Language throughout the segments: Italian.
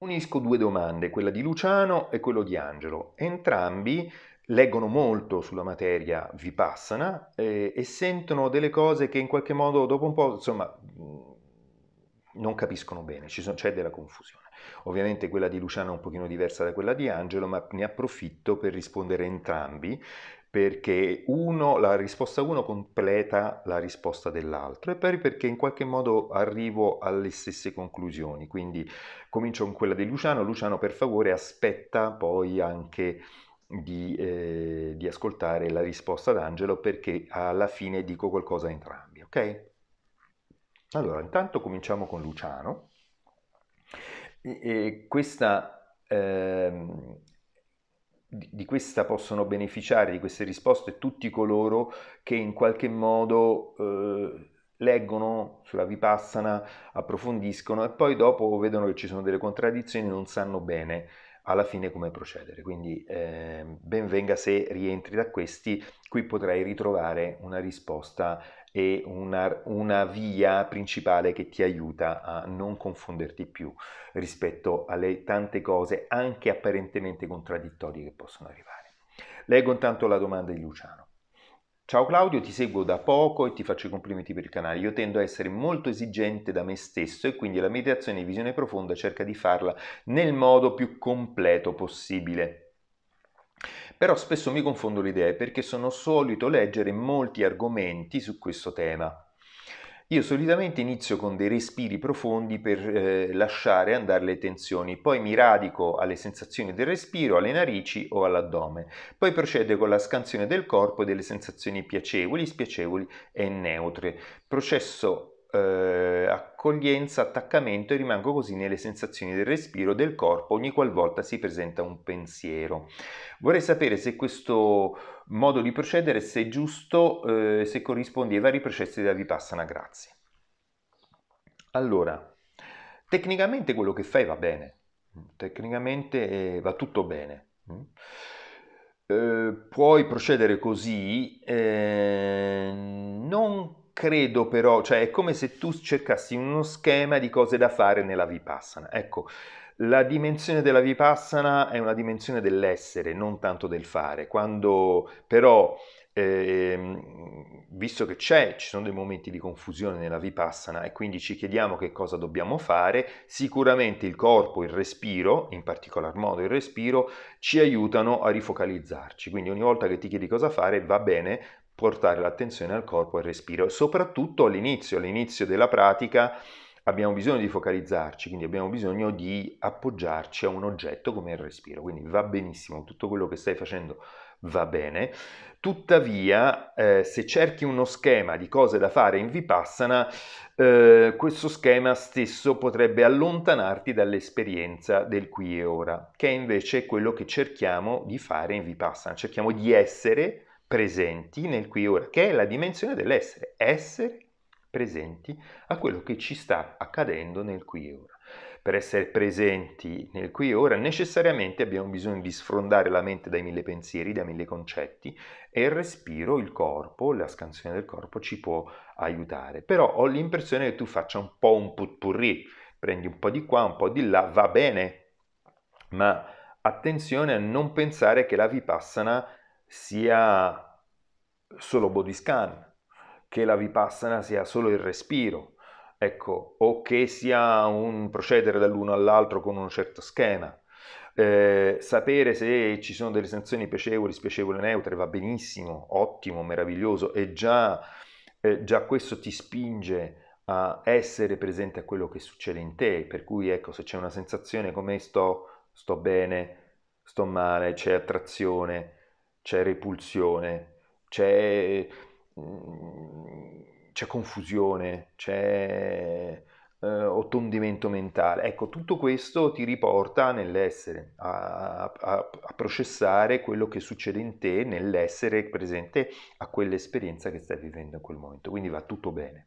Unisco due domande, quella di Luciano e quella di Angelo. Entrambi leggono molto sulla materia vipassana eh, e sentono delle cose che in qualche modo dopo un po', insomma, mm, non capiscono bene, sono, c'è della confusione. Ovviamente quella di Luciano è un pochino diversa da quella di Angelo, ma ne approfitto per rispondere entrambi perché uno, la risposta 1 completa la risposta dell'altro e poi perché in qualche modo arrivo alle stesse conclusioni. Quindi comincio con quella di Luciano. Luciano, per favore, aspetta poi anche di, eh, di ascoltare la risposta d'Angelo perché alla fine dico qualcosa a entrambi, ok? Allora, intanto cominciamo con Luciano. E, e questa... Ehm, di questa possono beneficiare, di queste risposte, tutti coloro che in qualche modo eh, leggono sulla Vipassana, approfondiscono e poi dopo vedono che ci sono delle contraddizioni e non sanno bene alla fine come procedere. Quindi eh, ben venga se rientri da questi, qui potrai ritrovare una risposta e una, una, via principale che ti aiuta a non confonderti più rispetto alle tante cose anche apparentemente contraddittorie che possono arrivare. Leggo intanto la domanda di Luciano. Ciao Claudio, ti seguo da poco e ti faccio i complimenti per il canale. Io tendo a essere molto esigente da me stesso e quindi la meditazione di visione profonda cerca di farla nel modo più completo possibile. Però spesso mi confondo le idee perché sono solito leggere molti argomenti su questo tema. Io solitamente inizio con dei respiri profondi per eh, lasciare andare le tensioni, poi mi radico alle sensazioni del respiro, alle narici o all'addome. Poi procedo con la scansione del corpo e delle sensazioni piacevoli, spiacevoli e neutre. Processo eh, accoglienza, attaccamento e rimango così nelle sensazioni del respiro del corpo ogni qualvolta si presenta un pensiero. Vorrei sapere se questo modo di procedere se è giusto, eh, se corrisponde ai vari processi della Vipassana, grazie. Allora, tecnicamente quello che fai va bene, tecnicamente eh, va tutto bene. Mm? Eh, puoi procedere così, eh, non credo però, cioè è come se tu cercassi uno schema di cose da fare nella Vipassana. Ecco, la dimensione della Vipassana è una dimensione dell'essere, non tanto del fare. Quando però, eh, visto che c'è, ci sono dei momenti di confusione nella Vipassana e quindi ci chiediamo che cosa dobbiamo fare, sicuramente il corpo, il respiro, in particolar modo il respiro, ci aiutano a rifocalizzarci. Quindi ogni volta che ti chiedi cosa fare va bene portare l'attenzione al corpo e al respiro, soprattutto all'inizio, all'inizio della pratica abbiamo bisogno di focalizzarci, quindi abbiamo bisogno di appoggiarci a un oggetto come il respiro, quindi va benissimo, tutto quello che stai facendo va bene, tuttavia eh, se cerchi uno schema di cose da fare in Vipassana, eh, questo schema stesso potrebbe allontanarti dall'esperienza del qui e ora, che è invece quello che cerchiamo di fare in Vipassana, cerchiamo di essere presenti nel qui e ora, che è la dimensione dell'essere, essere presenti a quello che ci sta accadendo nel qui e ora. Per essere presenti nel qui e ora necessariamente abbiamo bisogno di sfrondare la mente dai mille pensieri, dai mille concetti e il respiro, il corpo, la scansione del corpo ci può aiutare. Però ho l'impressione che tu faccia un po' un putpurri, prendi un po' di qua, un po' di là, va bene, ma attenzione a non pensare che la vipassana sia solo body scan, che la vipassana sia solo il respiro, ecco, o che sia un procedere dall'uno all'altro con un certo schema. Eh, sapere se ci sono delle sensazioni piacevoli, spiacevoli, neutre va benissimo, ottimo, meraviglioso e già, eh, già questo ti spinge a essere presente a quello che succede in te, per cui ecco se c'è una sensazione come sto, sto bene, sto male, c'è attrazione, c'è repulsione, c'è, mm, c'è confusione, c'è eh, ottondimento mentale. Ecco, tutto questo ti riporta nell'essere, a, a, a, processare quello che succede in te, nell'essere presente a quell'esperienza che stai vivendo in quel momento. Quindi va tutto bene.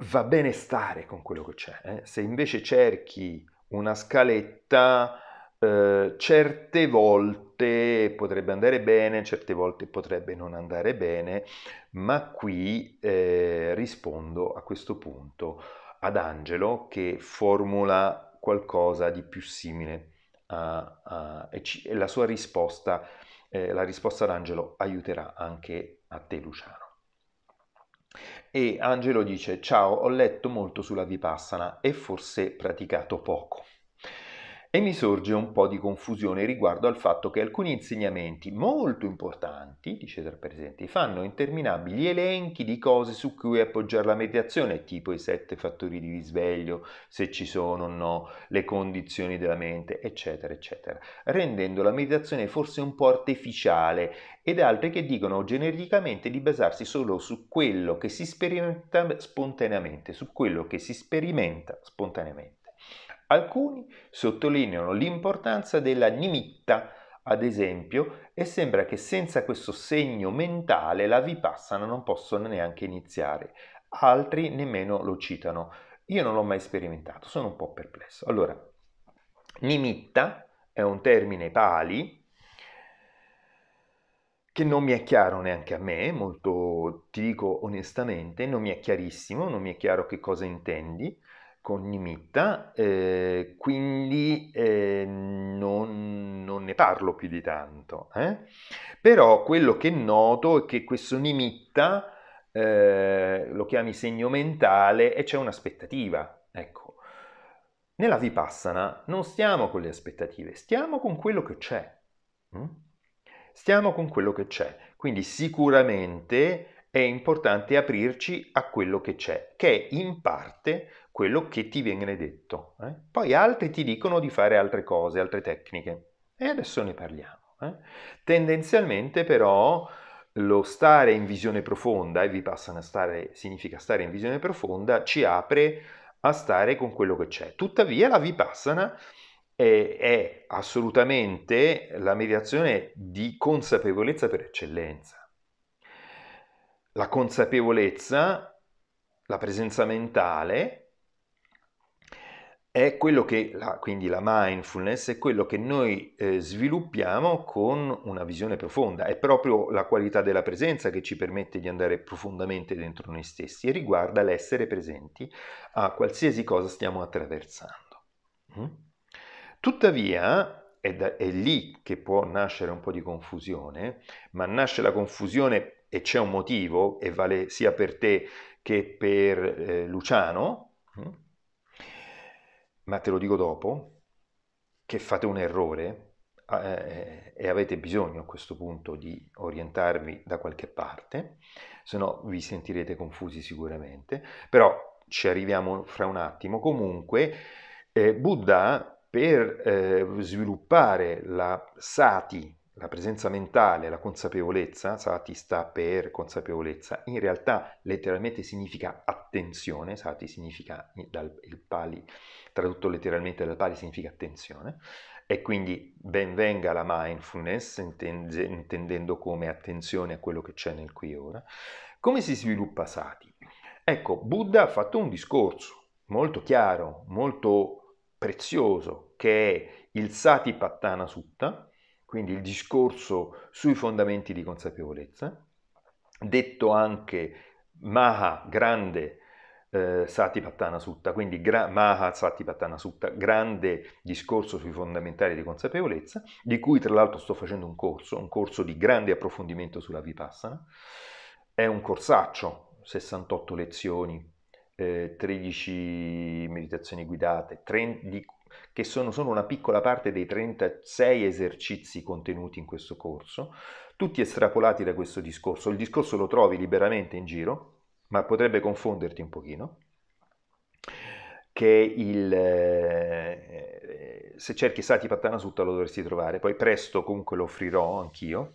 Va bene stare con quello che c'è. Eh? Se invece cerchi una scaletta eh, certe volte potrebbe andare bene, certe volte potrebbe non andare bene, ma qui eh, rispondo a questo punto ad Angelo che formula qualcosa di più simile a, a, e, ci, e, la sua risposta, eh, la risposta ad Angelo aiuterà anche a te Luciano. E Angelo dice, ciao, ho letto molto sulla Vipassana e forse praticato poco. E mi sorge un po' di confusione riguardo al fatto che alcuni insegnamenti molto importanti di Cesare Presenti fanno interminabili elenchi di cose su cui appoggiare la meditazione, tipo i sette fattori di risveglio, se ci sono o no, le condizioni della mente, eccetera, eccetera, rendendo la meditazione forse un po' artificiale ed altri che dicono genericamente di basarsi solo su quello che si sperimenta spontaneamente, su quello che si sperimenta spontaneamente. Alcuni sottolineano l'importanza della nimitta, ad esempio, e sembra che senza questo segno mentale la vipassana non possono neanche iniziare. Altri nemmeno lo citano. Io non l'ho mai sperimentato, sono un po' perplesso. Allora, nimitta è un termine pali che non mi è chiaro neanche a me, molto ti dico onestamente, non mi è chiarissimo, non mi è chiaro che cosa intendi con Nimitta, eh, quindi eh, non, non, ne parlo più di tanto. Eh? Però quello che noto è che questo Nimitta eh, lo chiami segno mentale e c'è un'aspettativa. Ecco, nella Vipassana non stiamo con le aspettative, stiamo con quello che c'è. Mm? Stiamo con quello che c'è. Quindi sicuramente è importante aprirci a quello che c'è, che è in parte quello che ti viene detto. Eh? Poi altri ti dicono di fare altre cose, altre tecniche. E adesso ne parliamo. Eh? Tendenzialmente però lo stare in visione profonda, e vi passano a stare, significa stare in visione profonda, ci apre a stare con quello che c'è. Tuttavia la vipassana è, è assolutamente la mediazione di consapevolezza per eccellenza. La consapevolezza, la presenza mentale, è quello che, la, quindi la mindfulness, è quello che noi eh, sviluppiamo con una visione profonda, è proprio la qualità della presenza che ci permette di andare profondamente dentro noi stessi e riguarda l'essere presenti a qualsiasi cosa stiamo attraversando. Mm? Tuttavia, è, da, è lì che può nascere un po' di confusione, ma nasce la confusione e c'è un motivo, e vale sia per te che per eh, Luciano. Mm? ma te lo dico dopo, che fate un errore eh, eh, e avete bisogno a questo punto di orientarvi da qualche parte, se no vi sentirete confusi sicuramente, però ci arriviamo fra un attimo. Comunque, eh, Buddha per eh, sviluppare la sati, la presenza mentale, la consapevolezza, sati sta per consapevolezza, in realtà letteralmente significa attenzione, sati significa dal il pali tradotto letteralmente dal pali significa attenzione, e quindi benvenga la mindfulness, intende, intendendo come attenzione a quello che c'è nel qui e ora. Come si sviluppa Sati? Ecco, Buddha ha fatto un discorso molto chiaro, molto prezioso, che è il Sati Pattana Sutta, quindi il discorso sui fondamenti di consapevolezza, detto anche Maha, grande eh, Sati Sutta, quindi gra- Maha Satipattana Sutta, grande discorso sui fondamentali di consapevolezza, di cui tra l'altro sto facendo un corso, un corso di grande approfondimento sulla Vipassana. È un corsaccio, 68 lezioni, eh, 13 meditazioni guidate, 30, che sono solo una piccola parte dei 36 esercizi contenuti in questo corso, tutti estrapolati da questo discorso. Il discorso lo trovi liberamente in giro, ma potrebbe confonderti un pochino, che il, eh, se cerchi Sati Pattana Sutta lo dovresti trovare, poi presto comunque lo offrirò anch'io,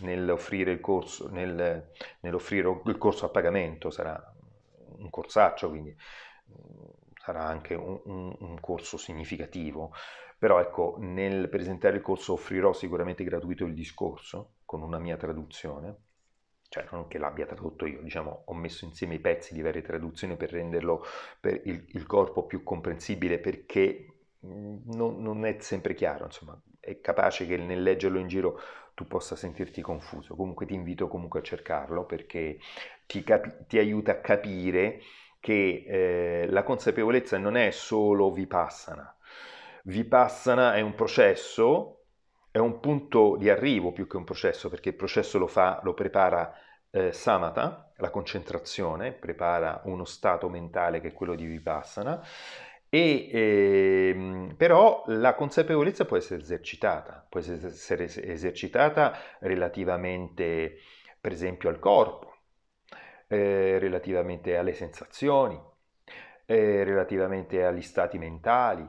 nell'offrire il corso, nel, nell'offrire il corso a pagamento, sarà un corsaccio, quindi mm, sarà anche un, un, un corso significativo, però ecco, nel presentare il corso offrirò sicuramente gratuito il discorso, con una mia traduzione, cioè non che l'abbia tradotto io, diciamo, ho messo insieme i pezzi di varie traduzioni per renderlo per il, il corpo più comprensibile perché mhmm, non, non, è sempre chiaro, insomma, è capace che nel leggerlo in giro tu possa sentirti confuso. Comunque ti invito comunque a cercarlo perché ti, capi- ti aiuta a capire che eh, la consapevolezza non è solo vipassana. Vipassana è un processo è un punto di arrivo più che un processo, perché il processo lo, fa, lo prepara eh, Samatha, la concentrazione, prepara uno stato mentale che è quello di Vipassana, e, eh, però la consapevolezza può essere esercitata, può essere esercitata relativamente per esempio al corpo, eh, relativamente alle sensazioni, eh, relativamente agli stati mentali,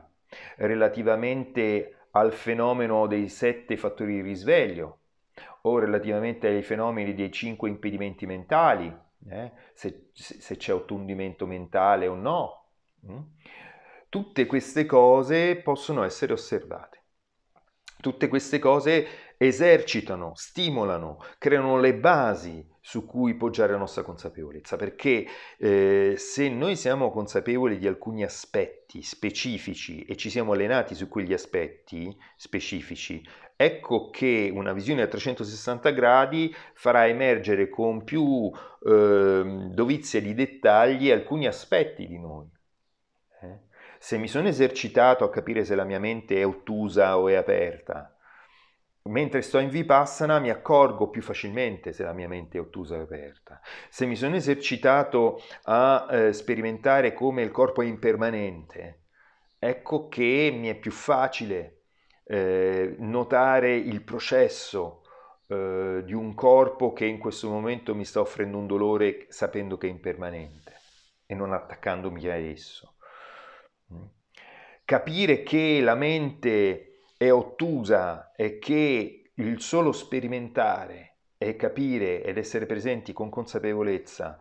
relativamente al fenomeno dei sette fattori di risveglio o relativamente ai fenomeni dei cinque impedimenti mentali, eh, se, se, c'è ottundimento mentale o no. Mm? Tutte queste cose possono essere osservate. Tutte queste cose esercitano, stimolano, creano le basi su cui poggiare la nostra consapevolezza, perché eh, se noi siamo consapevoli di alcuni aspetti specifici e ci siamo allenati su quegli aspetti specifici, ecco che una visione a 360 gradi farà emergere con più eh, dovizia di dettagli alcuni aspetti di noi. Eh? Se mi sono esercitato a capire se la mia mente è ottusa o è aperta, Mentre sto in vipassana mi accorgo più facilmente se la mia mente è ottusa o aperta. Se mi sono esercitato a eh, sperimentare come il corpo è impermanente, ecco che mi è più facile eh, notare il processo eh, di un corpo che in questo momento mi sta offrendo un dolore sapendo che è impermanente e non attaccandomi a esso. Mm. Capire che la mente è ottusa e che il solo sperimentare e capire ed essere presenti con consapevolezza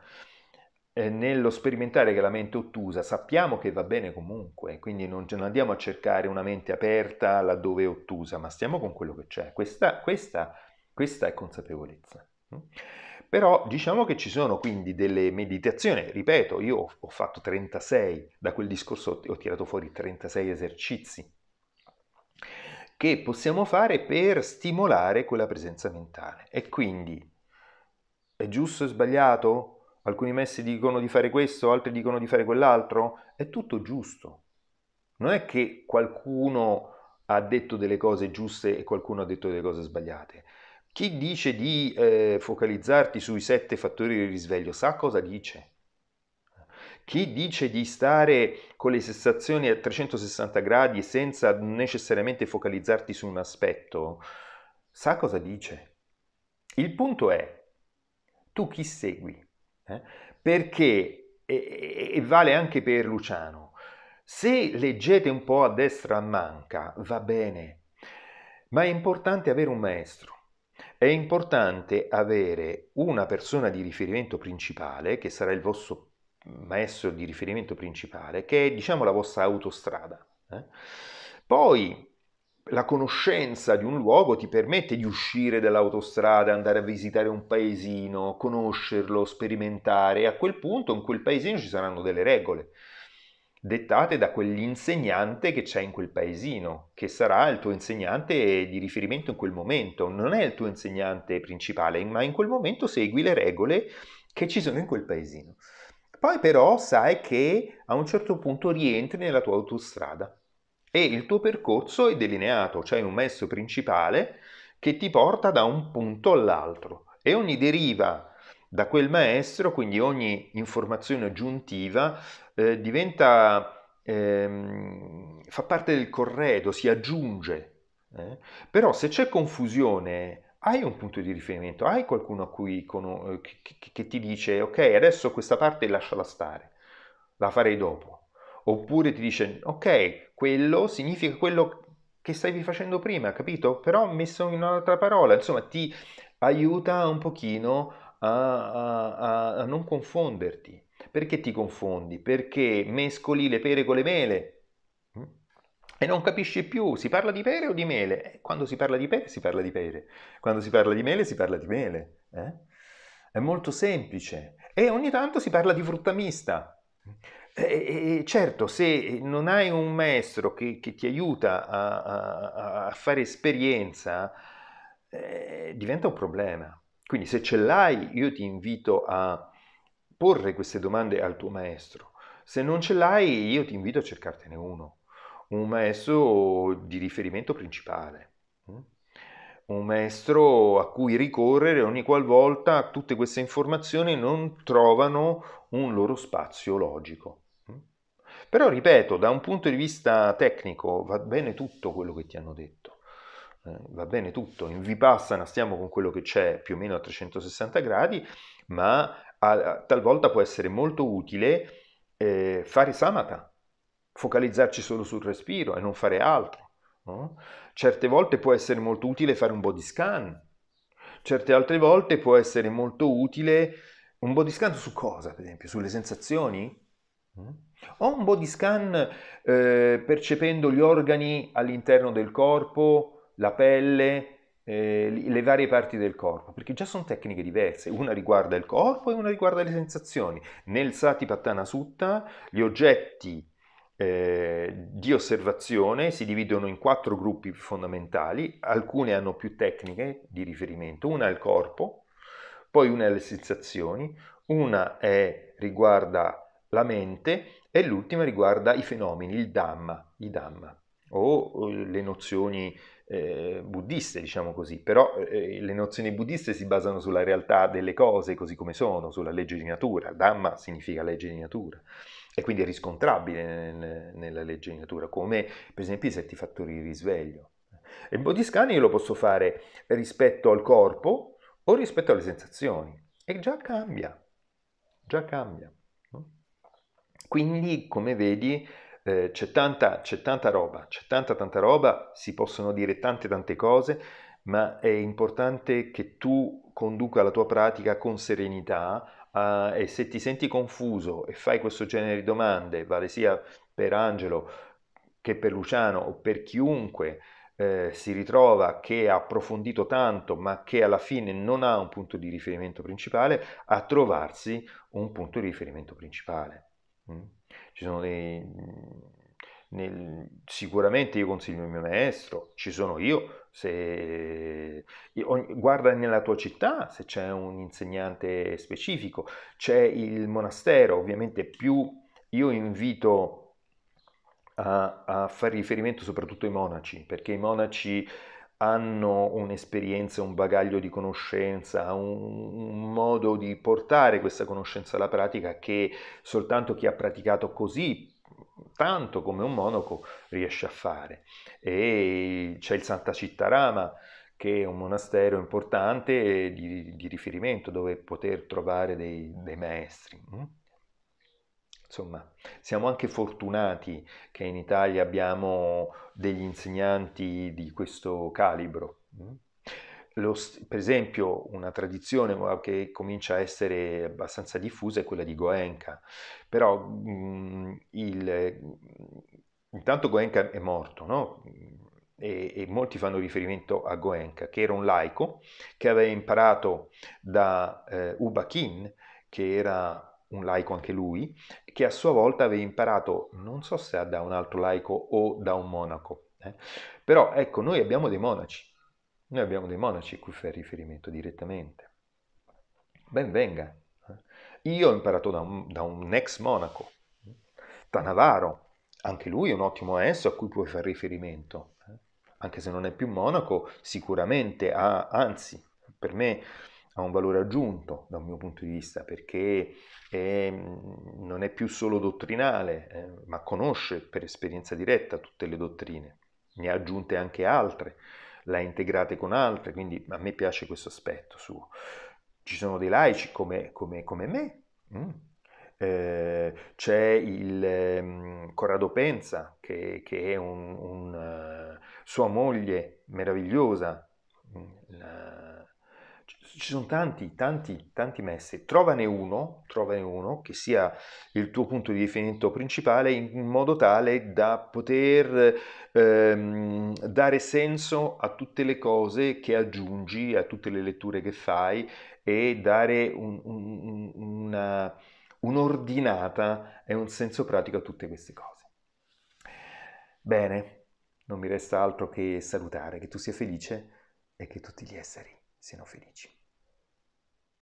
eh, nello sperimentare che la mente ottusa sappiamo che va bene comunque, quindi non, non, andiamo a cercare una mente aperta laddove è ottusa, ma stiamo con quello che c'è. Questa, questa, questa è consapevolezza. Però diciamo che ci sono quindi delle meditazioni, ripeto, io ho fatto 36, da quel discorso ho tirato fuori 36 esercizi che possiamo fare per stimolare quella presenza mentale. E quindi è giusto e sbagliato? Alcuni messi dicono di fare questo, altri dicono di fare quell'altro. È tutto giusto. Non è che qualcuno ha detto delle cose giuste e qualcuno ha detto delle cose sbagliate. Chi dice di eh, focalizzarti sui sette fattori di risveglio sa cosa dice chi dice di stare con le sensazioni a 360 gradi senza necessariamente focalizzarti su un aspetto, sa cosa dice. Il punto è, tu chi segui? Eh? Perché, e, e vale anche per Luciano, se leggete un po' a destra a manca, va bene, ma è importante avere un maestro. È importante avere una persona di riferimento principale, che sarà il vostro maestro di riferimento principale, che è diciamo la vostra autostrada. Eh? Poi la conoscenza di un luogo ti permette di uscire dall'autostrada, andare a visitare un paesino, conoscerlo, sperimentare e a quel punto in quel paesino ci saranno delle regole dettate da quell'insegnante che c'è in quel paesino, che sarà il tuo insegnante di riferimento in quel momento, non è il tuo insegnante principale, ma in quel momento segui le regole che ci sono in quel paesino. Poi però sai che a un certo punto rientri nella tua autostrada e il tuo percorso è delineato, cioè un messo principale che ti porta da un punto all'altro e ogni deriva da quel maestro, quindi ogni informazione aggiuntiva, eh, diventa, ehm, fa parte del corredo, si aggiunge. Eh? Però se c'è confusione hai un punto di riferimento, hai qualcuno a cui con... Eh, che, che ti dice ok, adesso questa parte lasciala stare, la farei dopo. Oppure ti dice ok, quello significa quello che stavi facendo prima, capito? Però messo in un'altra parola, insomma ti aiuta un pochino a, a, a non confonderti. Perché ti confondi? Perché mescoli le pere con le mele e non capisci più, si parla di pere o di mele? Eh, quando si parla di pere si parla di pere, quando si parla di mele si parla di mele. Eh? È molto semplice. E ogni tanto si parla di frutta mista. E, e certo, se non hai un maestro che, che ti aiuta a, a, a fare esperienza, eh, diventa un problema. Quindi se ce l'hai, io ti invito a porre queste domande al tuo maestro. Se non ce l'hai, io ti invito a cercartene uno un maestro di riferimento principale, mm? un maestro a cui ricorrere ogni qualvolta tutte queste informazioni non trovano un loro spazio logico. Mm? Però, ripeto, da un punto di vista tecnico va bene tutto quello che ti hanno detto, eh, va bene tutto, in Vipassana stiamo con quello che c'è più o meno a 360 gradi, ma a, a, talvolta può essere molto utile eh, fare samatha focalizzarci solo sul respiro e non fare altro. No? Certe volte può essere molto utile fare un body scan, certe altre volte può essere molto utile un body scan su cosa, per esempio, sulle sensazioni? Mm? O un body scan eh, percependo gli organi all'interno del corpo, la pelle, eh, le varie parti del corpo, perché già sono tecniche diverse, una riguarda il corpo e una riguarda le sensazioni. Nel Sati Pattana Sutta gli oggetti eh, di osservazione si dividono in quattro gruppi fondamentali, alcune hanno più tecniche di riferimento, una è il corpo, poi una è le sensazioni, una è, riguarda la mente e l'ultima riguarda i fenomeni, il Dhamma, i Dhamma o le nozioni eh, buddiste, diciamo così, però eh, le nozioni buddiste si basano sulla realtà delle cose così come sono, sulla legge di natura, Dhamma significa legge di natura e quindi è riscontrabile nella legge di natura, come per esempio i sette fattori di risveglio. il body scan io lo posso fare rispetto al corpo o rispetto alle sensazioni e già cambia, già cambia. Quindi come vedi eh, c'è, tanta, c'è tanta roba, c'è tanta tanta roba, si possono dire tante tante cose, ma è importante che tu conduca la tua pratica con serenità, uh, e se ti senti confuso e fai questo genere di domande, vale sia per Angelo che per Luciano o per chiunque eh, si ritrova che ha approfondito tanto ma che alla fine non ha un punto di riferimento principale, a trovarsi un punto di riferimento principale. Mm? Ci sono dei... Mm, nel, sicuramente io consiglio il mio maestro, ci sono io, se, guarda nella tua città se c'è un insegnante specifico, c'è il monastero, ovviamente più io invito a, a fare riferimento soprattutto ai monaci, perché i monaci hanno un'esperienza, un bagaglio di conoscenza, un, un, modo di portare questa conoscenza alla pratica che soltanto chi ha praticato così tanto come un monaco riesce a fare. E c'è il Santa Cittarama, che è un monastero importante di, di riferimento dove poter trovare dei, dei, maestri. Mm? Insomma, siamo anche fortunati che in Italia abbiamo degli insegnanti di questo calibro. Mm? lo, per esempio una tradizione che comincia a essere abbastanza diffusa è quella di Goenka, però mh, mm, il, intanto Goenka è morto, no? e, e, molti fanno riferimento a Goenka, che era un laico che aveva imparato da eh, Ubakin, che era un laico anche lui, che a sua volta aveva imparato, non so se da un altro laico o da un monaco, eh? però ecco, noi abbiamo dei monaci, noi abbiamo dei monaci a cui fai riferimento direttamente. Ben venga. Eh. Io ho imparato da un, da un ex monaco, Tanavaro, anche lui è un ottimo esso a cui puoi fare riferimento. Eh. Anche se non è più monaco, sicuramente ha, anzi, per me ha un valore aggiunto da un mio punto di vista perché è, non è più solo dottrinale, eh, ma conosce per esperienza diretta tutte le dottrine, ne ha aggiunte anche altre la integrate con altre, quindi a me piace questo aspetto suo. Ci sono dei laici come, come, come me, mm. eh, c'è il um, Corrado Pensa, che, che è un, un uh, sua moglie meravigliosa, mm, la, ci sono tanti, tanti, tanti messi. Trovane uno, trovane uno che sia il tuo punto di riferimento principale in modo tale da poter ehm, dare senso a tutte le cose che aggiungi, a tutte le letture che fai e dare un, un, una, un'ordinata e un senso pratico a tutte queste cose. Bene, non mi resta altro che salutare, che tu sia felice e che tutti gli esseri se não felici.